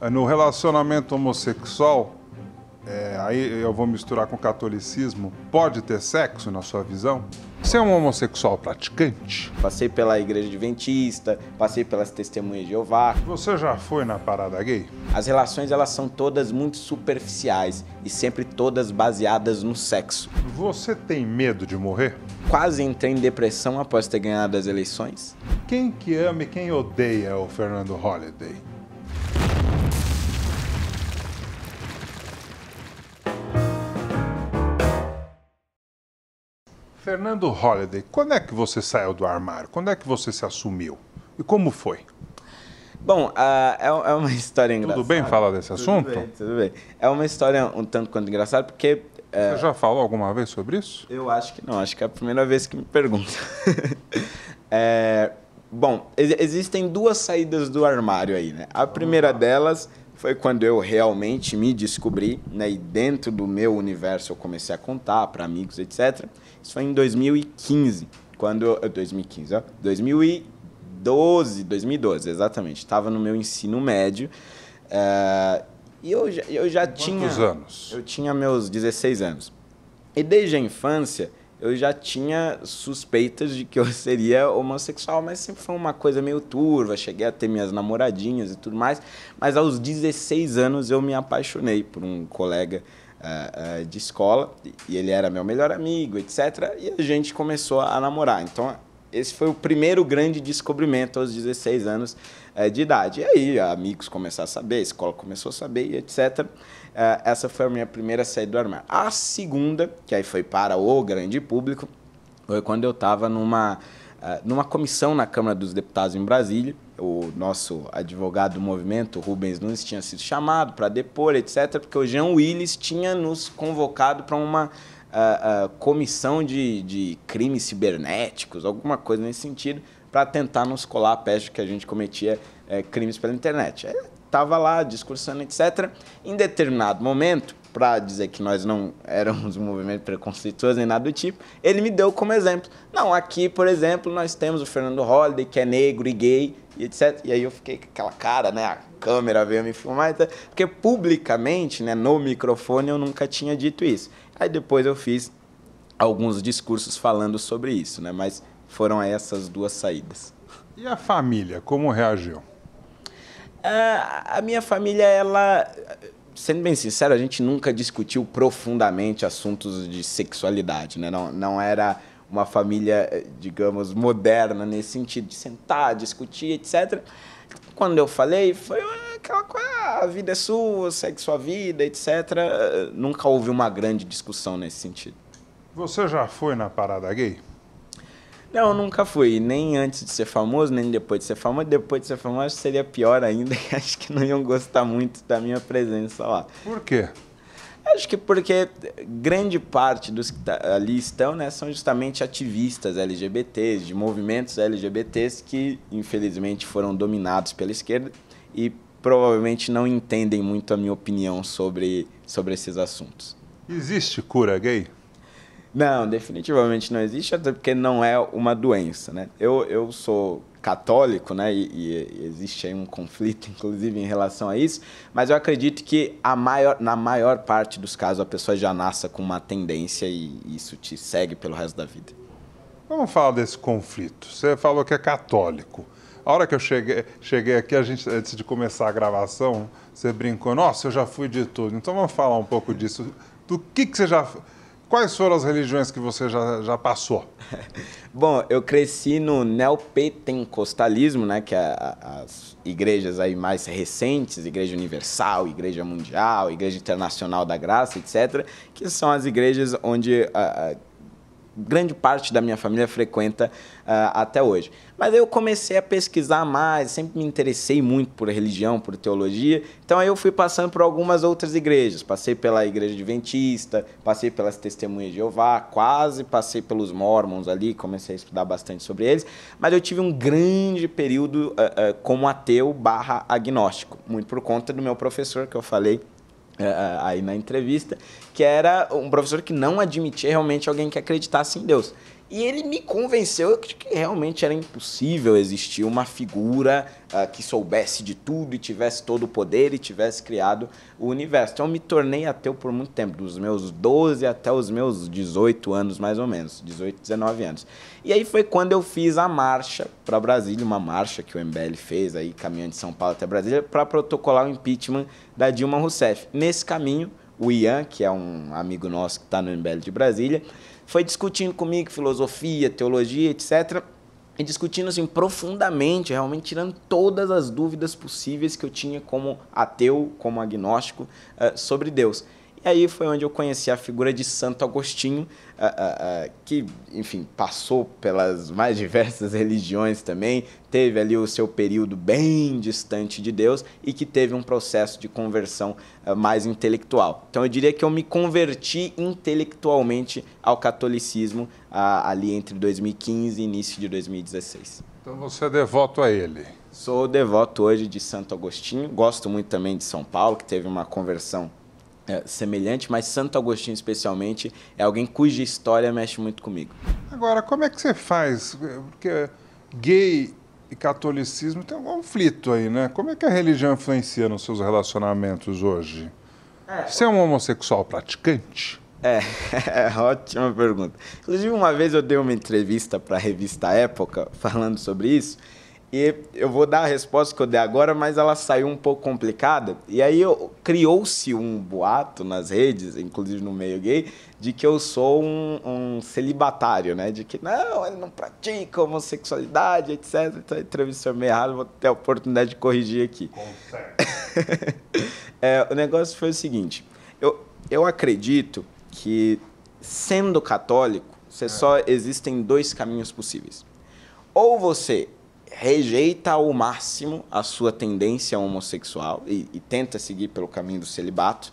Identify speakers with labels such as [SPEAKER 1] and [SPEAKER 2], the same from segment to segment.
[SPEAKER 1] É, no relacionamento homossexual, é, aí eu vou misturar com o catolicismo, pode ter sexo na sua visão? Você é um homossexual praticante? Passei pela igreja adventista, passei pelas testemunhas de Jeová. Você já foi na parada gay?
[SPEAKER 2] As relações elas são todas muito superficiais e sempre todas baseadas no
[SPEAKER 1] sexo. Você tem medo de morrer? Quase entrei em depressão após ter ganhado as eleições. Quem que ama e quem odeia o Fernando Holliday? Fernando Holliday, quando é que você saiu do armário? Quando é que você se assumiu? E como foi? Bom, uh, é, uma história
[SPEAKER 2] engraçada. Tudo bem falar desse tudo assunto? Bem, tudo bem. É uma história um tanto quanto engraçada, porque. Uh, você já falou alguma vez sobre isso? Eu acho que não, acho que é a primeira vez que me pergunta. é, bom, ex existem duas saídas do armário aí, né? A ah. primeira delas foi quando eu realmente me descobri, né? E dentro do meu universo eu comecei a contar para amigos, etc. Isso foi em 2015, quando 2015, eh, ó, 2012, 2012, exatamente. Estava no meu ensino médio. Uh, e eu, eu já Quantos tinha. Quantos anos? Eu tinha meus 16 anos. E desde a infância eu já tinha suspeitas de que eu seria homossexual, mas sempre foi uma coisa meio turva. Cheguei a ter minhas namoradinhas e tudo mais. Mas aos 16 anos eu me apaixonei por um colega uh, uh, de escola, e ele era meu melhor amigo, etc. E a gente começou a namorar. Então esse foi o primeiro grande descobrimento aos 16 anos eh, de idade. E aí, amigos começaram a saber, a escola começou a saber, etc. É, essa foi a minha primeira saída do armário. A segunda, que aí foi para o grande público, foi quando eu estava numa, é, numa comissão na Câmara dos Deputados em Brasília. O nosso advogado do movimento, Rubens Nunes, tinha sido chamado para depor, etc., porque o Jean Willis tinha nos convocado para uma uh, uh, comissão de, de crimes cibernéticos, alguma coisa nesse sentido, para tentar nos colar a peste que a gente cometia crimes pela internet. É, estava lá discursando, etc. Em determinado momento, para dizer que nós não éramos um movimento preconceituoso nem nada do tipo, ele me deu como exemplo. Não, aqui, por exemplo, nós temos o Fernando Holliday, que é negro e gay, e etc. E aí eu fiquei com aquela cara, né? A câmera veio me filmar, etc. porque publicamente, né, no microfone, eu nunca tinha dito isso. Aí depois eu fiz alguns discursos falando sobre isso, né? Mas foram essas duas saídas. E a família, como reagiu? a minha família, ela. Sendo bem sincero, a gente nunca discutiu profundamente assuntos de sexualidade, né? Não, não era uma família, eh, digamos, moderna nesse sentido, de sentar, discutir, etc. Quando eu falei, foi aquela coisa, ah, a vida é sua, segue sua vida, etc. Nunca houve uma grande discussão nesse sentido. Você já foi na parada gay? Não, nunca fui. Nem antes de ser famoso, nem depois de ser famoso. Depois de ser famoso, acho que seria pior ainda. acho que não iam gostar muito da minha presença lá. Por quê? Acho que porque grande parte dos que tá, ali estão né, são justamente ativistas LGBTs, de movimentos LGBTs que, infelizmente, foram dominados pela esquerda e provavelmente não entendem muito a minha opinião sobre, sobre esses assuntos. Existe cura gay? Não, definitivamente não existe, até porque não é uma doença, né? Eu, eu sou católico, né? E, e, existe aí um conflito, inclusive, em relação a isso. Mas eu acredito que a maior, na maior parte dos casos a pessoa já nasce com uma tendência e isso te segue pelo resto da vida.
[SPEAKER 1] Vamos falar desse conflito. Você falou que é católico. A hora que eu cheguei, cheguei aqui, a gente, antes de começar a gravação, você brincou, nossa, eu já fui de tudo. Então vamos falar um pouco disso. Do que, que você já Quais foram as religiões que você já, já passou? Bom, eu cresci no
[SPEAKER 2] neopentecostalismo, né, que é as igrejas aí mais recentes, Igreja Universal, Igreja Mundial, Igreja Internacional da Graça, etc., que são as igrejas onde ah, ah, grande parte da minha família frequenta uh, até hoje. Mas aí eu comecei a pesquisar mais, sempre me interessei muito por religião, por teologia. Então aí eu fui passando por algumas outras igrejas. Passei pela igreja adventista, passei pelas testemunhas de Jeová, quase passei pelos mormons ali, comecei a estudar bastante sobre eles. Mas eu tive um grande período uh, uh, como ateu barra agnóstico, muito por conta do meu professor que eu falei é, é, aí na entrevista, que era um professor que não admitia realmente alguém que acreditasse em Deus. E ele me convenceu de que realmente era impossível existir uma figura uh, que soubesse de tudo e tivesse todo o poder e tivesse criado o universo. Então eu me tornei ateu por muito tempo, dos meus 12 até os meus 18 anos, mais ou menos, 18, 19 anos. E aí foi quando eu fiz a marcha para Brasília, uma marcha que o MBL fez aí, caminhando de São Paulo até Brasília, para protocolar o impeachment da Dilma Rousseff. Nesse caminho, o Ian, que é um amigo nosso que está no MBL de Brasília, foi discutindo comigo filosofia, teologia, etc. E discutindo assim profundamente, realmente tirando todas as dúvidas possíveis que eu tinha como ateu, como agnóstico, eh, sobre Deus. E aí foi onde eu conheci a figura de Santo Agostinho, que, enfim, passou pelas mais diversas religiões também, teve ali o seu período bem distante de Deus e que teve um processo de conversão eh, mais intelectual. Então eu diria que eu me converti intelectualmente ao catolicismo ali entre 2015 e início de 2016. Então você é devoto a ele? Sou devoto hoje de Santo Agostinho, gosto muito também de São Paulo, que teve uma conversão é, semelhante, mas Santo Agostinho especialmente é alguém cuja história mexe muito comigo.
[SPEAKER 1] Agora, como é que você faz? Porque gay e catolicismo tem um conflito aí, né? Como é que a religião influencia nos seus relacionamentos hoje? É. Você é um homossexual praticante? É, é,
[SPEAKER 2] ótima pergunta. Inclusive, uma vez eu dei uma entrevista para a revista Época falando sobre isso eu vou dar a resposta que eu dei agora, mas ela saiu um pouco complicada. E aí criou-se um boato nas redes, inclusive no meio gay, de que eu sou um, um, celibatário, né? De que não, ele não pratica homossexualidade, etc. Então entrevista meio errada, vou ter a oportunidade de corrigir aqui. é, o negócio foi o seguinte: eu, eu acredito que sendo católico, você é. só existem dois caminhos possíveis. Ou você rejeita ao máximo a sua tendência homossexual e, e tenta seguir pelo caminho do celibato,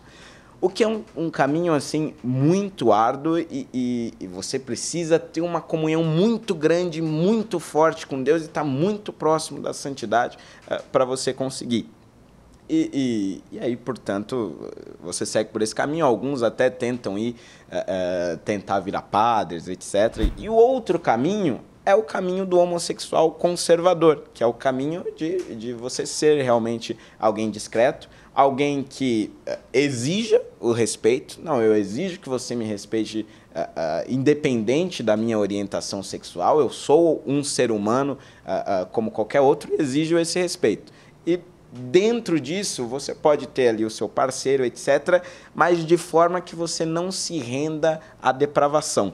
[SPEAKER 2] o que é um, um caminho assim muito árduo e, e, e, você precisa ter uma comunhão muito grande, muito forte com Deus e estar tá muito próximo da santidade uh, eh, para você conseguir. E, e, e, aí, portanto, você segue por esse caminho. Alguns até tentam ir, uh, uh, tentar virar padres, etc. E o outro caminho é o caminho do homossexual conservador, que é o caminho de, de você ser realmente alguém discreto, alguém que uh, exija o respeito. Não, eu exijo que você me respeite uh, uh, independente da minha orientação sexual. Eu sou um ser humano como qualquer outro, exijo esse respeito. E dentro disso, você pode ter ali o seu parceiro, etc., mas de forma que você não se renda à depravação,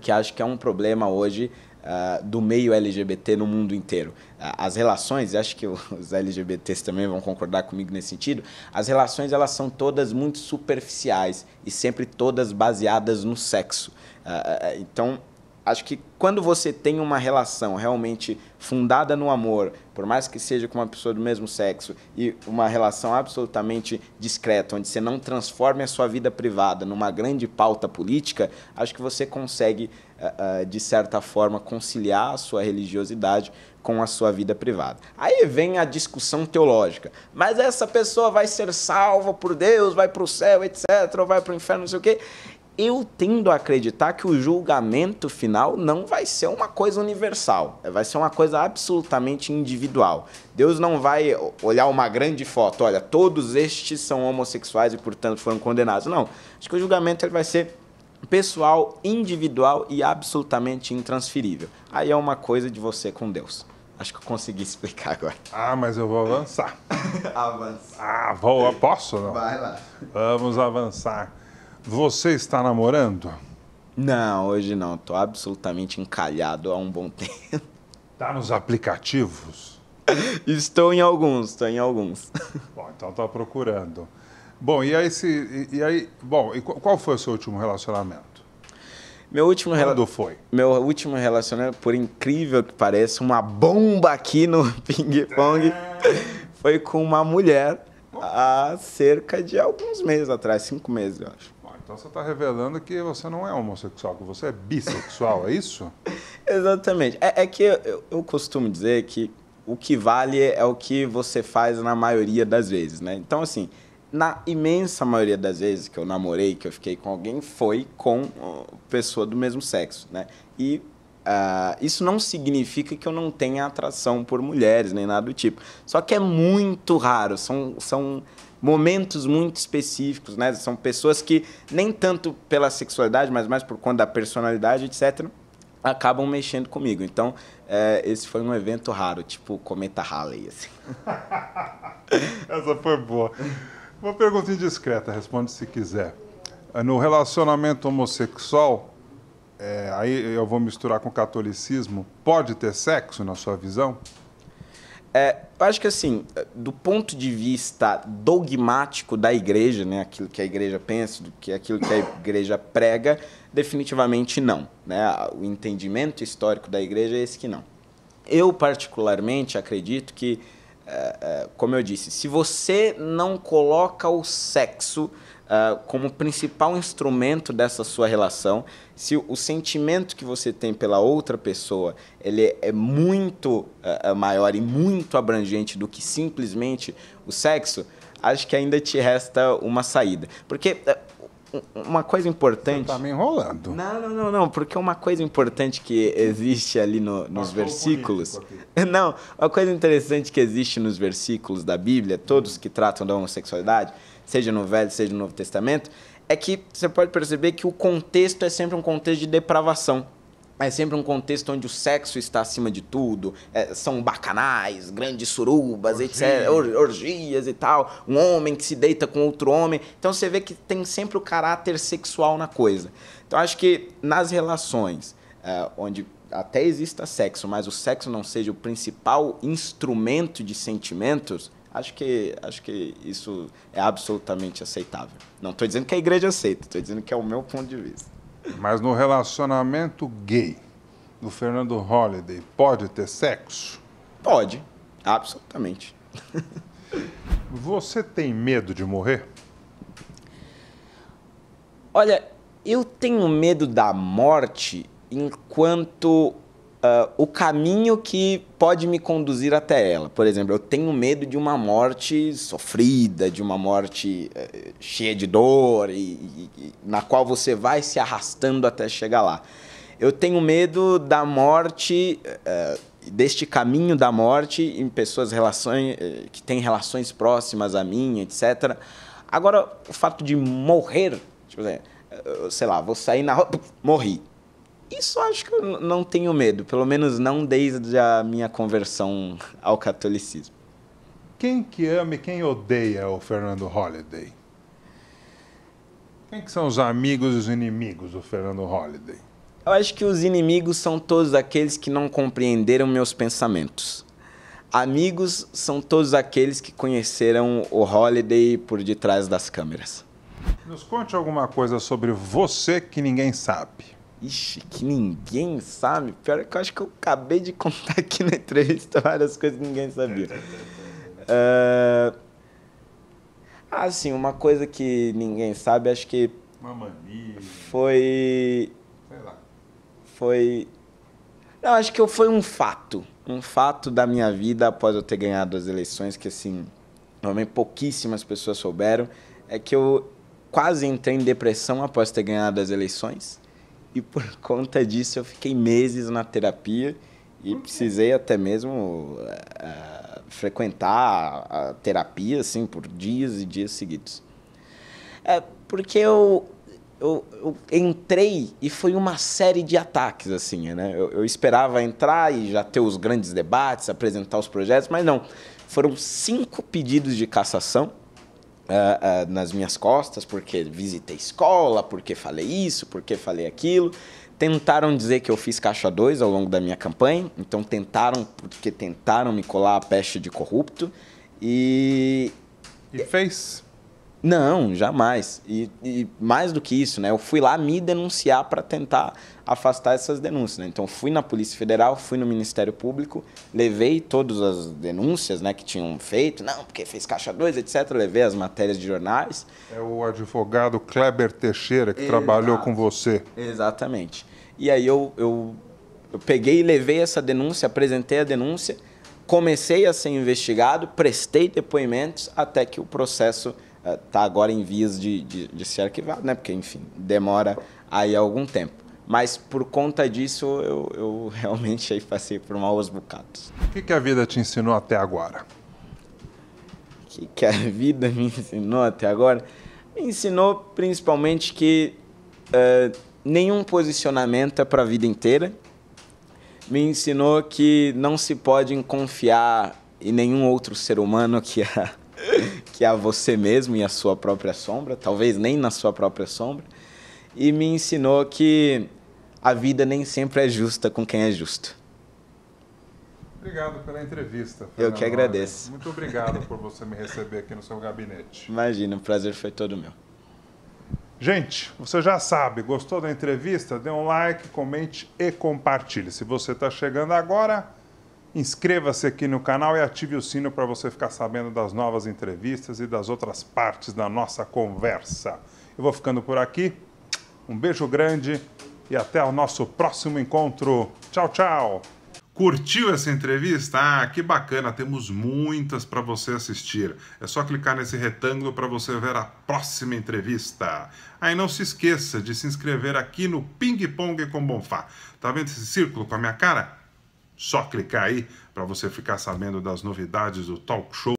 [SPEAKER 2] que acho que é um problema hoje uh, do meio LGBT no mundo inteiro. Uh, as relações, acho que os LGBTs também vão concordar comigo nesse sentido, as relações elas são todas muito superficiais e sempre todas baseadas no sexo. Uh, então acho que quando você tem uma relação realmente fundada no amor, por mais que seja com uma pessoa do mesmo sexo, e uma relação absolutamente discreta, onde você não transforme a sua vida privada numa grande pauta política, acho que você consegue, eh, eh, de certa forma, conciliar a sua religiosidade com a sua vida privada. Aí vem a discussão teológica. Mas essa pessoa vai ser salva por Deus, vai para o céu, etc., ou vai para o inferno, não sei o quê eu tendo a acreditar que o julgamento final não vai ser uma coisa universal, vai ser uma coisa absolutamente individual. Deus não vai olhar uma grande foto, olha, todos estes são homossexuais e portanto foram condenados. Não, acho que o julgamento ele vai ser pessoal, individual e absolutamente intransferível. Aí é uma coisa de você com Deus.
[SPEAKER 1] Acho que eu consegui explicar agora. Ah, mas eu vou avançar. Avança. Ah, vou, posso não? Vai lá. Vamos avançar. Você está namorando?
[SPEAKER 2] Não, hoje não. Estou absolutamente encalhado há um bom tempo.
[SPEAKER 1] Está nos aplicativos? Estou em alguns, estou em alguns. Bom, então está procurando. Bom, e aí, se, e, aí bom, e qual foi o seu último relacionamento? Meu último Quando foi? Meu último relacionamento, por incrível que pareça, uma
[SPEAKER 2] bomba aqui no ping-pong, foi com uma mulher há cerca de alguns meses atrás, cinco meses, eu acho.
[SPEAKER 1] Então você está revelando que você não é homossexual, que você é bissexual, é isso? Exatamente. É, é que eu, eu, costumo
[SPEAKER 2] dizer que o que vale é o que você faz na maioria das vezes, né? Então, assim, na imensa maioria das vezes que eu namorei, que eu fiquei com alguém, foi com pessoa do mesmo sexo, né? E Uh, isso não significa que eu não tenha atração por mulheres, nem nada do tipo. Só que é muito raro, são, são momentos muito específicos, né? São pessoas que nem tanto pela sexualidade, mas mais por conta da personalidade, etc, acabam mexendo comigo. Então, é, esse foi um evento raro, tipo Cometa
[SPEAKER 1] Halley, assim. Essa foi boa. Uma pergunta indiscreta, responde se quiser. No relacionamento homossexual, é, aí eu vou misturar com catolicismo, pode ter sexo na sua visão? É, eu acho que assim, é, do ponto de vista
[SPEAKER 2] dogmático da igreja, né, aquilo que a igreja pensa, do que aquilo que a igreja prega, definitivamente não, né? O entendimento histórico da igreja é esse que não. Eu particularmente acredito que, é, é, como eu disse, se você não coloca o sexo uh, como principal instrumento dessa sua relação, se o, sentimento que você tem pela outra pessoa ele é, é muito uh, maior e muito abrangente do que simplesmente o sexo, acho que ainda te resta uma saída. Porque uh, uma coisa importante. Você tá me enrolando. Não, não, não, não, porque uma coisa importante que existe ali no, nos versículos. Não, uma coisa interessante que existe nos versículos da Bíblia, todos que tratam da homossexualidade, seja no Velho, seja no Novo Testamento, é que você pode perceber que o contexto é sempre um contexto de depravação é sempre um contexto onde o sexo está acima de tudo. É, são bacanais, grandes surubas, Orgia. etc. Or, orgias e tal. Um homem que se deita com outro homem. Então você vê que tem sempre o caráter sexual na coisa. Então acho que nas relações, é, onde até exista sexo, mas o sexo não seja o principal instrumento de sentimentos, acho que, acho que isso
[SPEAKER 1] é absolutamente aceitável. Não estou dizendo que a igreja aceita, estou dizendo que é o meu ponto de vista. Mas no relacionamento gay do Fernando Holliday, pode ter sexo? Pode, absolutamente. Você tem medo de morrer? Olha,
[SPEAKER 2] eu tenho medo da morte enquanto uh, o caminho que pode me conduzir até ela. Por exemplo, eu tenho medo de uma morte sofrida, de uma morte uh, cheia de dor, e, e, e, na qual você vai se arrastando até chegar lá. Eu tenho medo da morte. Uh, deste caminho da morte em pessoas relações, eh, que têm relações próximas a mim, etc. Agora, o fato de morrer, tipo, assim, sei lá, vou sair na rua, morri. Isso acho que eu não tenho medo, pelo menos não desde a minha conversão ao catolicismo.
[SPEAKER 1] Quem que ama e quem odeia o Fernando Holliday? Quem que são os amigos e os inimigos do Fernando
[SPEAKER 2] Holliday? Eu acho que os inimigos são todos aqueles que não compreenderam meus pensamentos. Amigos são todos aqueles que conheceram o Holiday por detrás das câmeras.
[SPEAKER 1] Nos conte alguma coisa sobre você que ninguém sabe. Ixi, que ninguém sabe. Pior é que eu acho que eu acabei de contar aqui na
[SPEAKER 2] entrevista várias coisas que ninguém sabia. uh... Ah, ah sim, uma coisa que ninguém sabe, acho que.
[SPEAKER 1] Uma mania.
[SPEAKER 2] Foi. Sei lá. Foi. Não, acho que foi um fato. Um fato da minha vida após eu ter ganhado as eleições, que assim, normalmente pouquíssimas pessoas souberam, é que eu quase entrei em depressão após ter ganhado as eleições. E por conta disso eu fiquei meses na terapia e precisei até mesmo uh, frequentar a terapia assim por dias e dias seguidos. É porque eu, eu, eu, entrei e foi uma série de ataques assim, né? Eu, eu esperava entrar e já ter os grandes debates, apresentar os projetos, mas não. Foram cinco pedidos de cassação uh, uh, nas minhas costas porque visitei escola, porque falei isso, porque falei aquilo. Tentaram dizer que eu fiz caixa 2 ao longo da minha campanha, então tentaram, porque tentaram me colar a peste de corrupto. E. E fez? Não, jamais. E, e, mais do que isso, né? Eu fui lá me denunciar para tentar afastar essas denúncias. Né? Então, fui na Polícia Federal, fui no Ministério Público, levei todas as denúncias né, que tinham feito, não, porque fez Caixa 2, etc. Levei as matérias de jornais. É o advogado Kleber Teixeira que Exato. trabalhou com você. Exatamente. E aí eu, eu, eu peguei e levei essa denúncia, apresentei a denúncia, comecei a ser investigado, prestei depoimentos até que o processo está é, agora em vias de, de, de, ser arquivado, né? Porque, enfim, demora aí algum tempo. Mas por conta disso, eu, eu realmente aí passei por maus bocados.
[SPEAKER 1] O que, que a vida te ensinou até agora? O que, que a vida me ensinou até agora? Me ensinou
[SPEAKER 2] principalmente que
[SPEAKER 1] uh, nenhum
[SPEAKER 2] posicionamento é para a vida inteira. Me ensinou que não se pode confiar em nenhum outro ser humano que a, que é a você mesmo e a sua própria sombra, talvez nem na sua própria sombra, e me ensinou que a vida nem sempre é justa com quem é justo.
[SPEAKER 1] Obrigado pela entrevista. Fernando. Eu que agradeço. Muito obrigado por você me receber aqui no seu gabinete. Imagina, o prazer foi todo meu. Gente, você já sabe, gostou da entrevista? Dê um like, comente e compartilhe. Se você está chegando agora, Inscreva-se aqui no canal e ative o sino para você ficar sabendo das novas entrevistas e das outras partes da nossa conversa. Eu vou ficando por aqui. Um beijo grande e até o nosso próximo encontro. Tchau, tchau. Curtiu essa entrevista? Ah, que bacana! Temos muitas para você assistir. É só clicar nesse retângulo para você ver a próxima entrevista. Aí ah, não se esqueça de se inscrever aqui no Ping Pong com Bonfá. Tá vendo esse círculo com a minha cara? Só clicar aí para você ficar sabendo das novidades do talk show.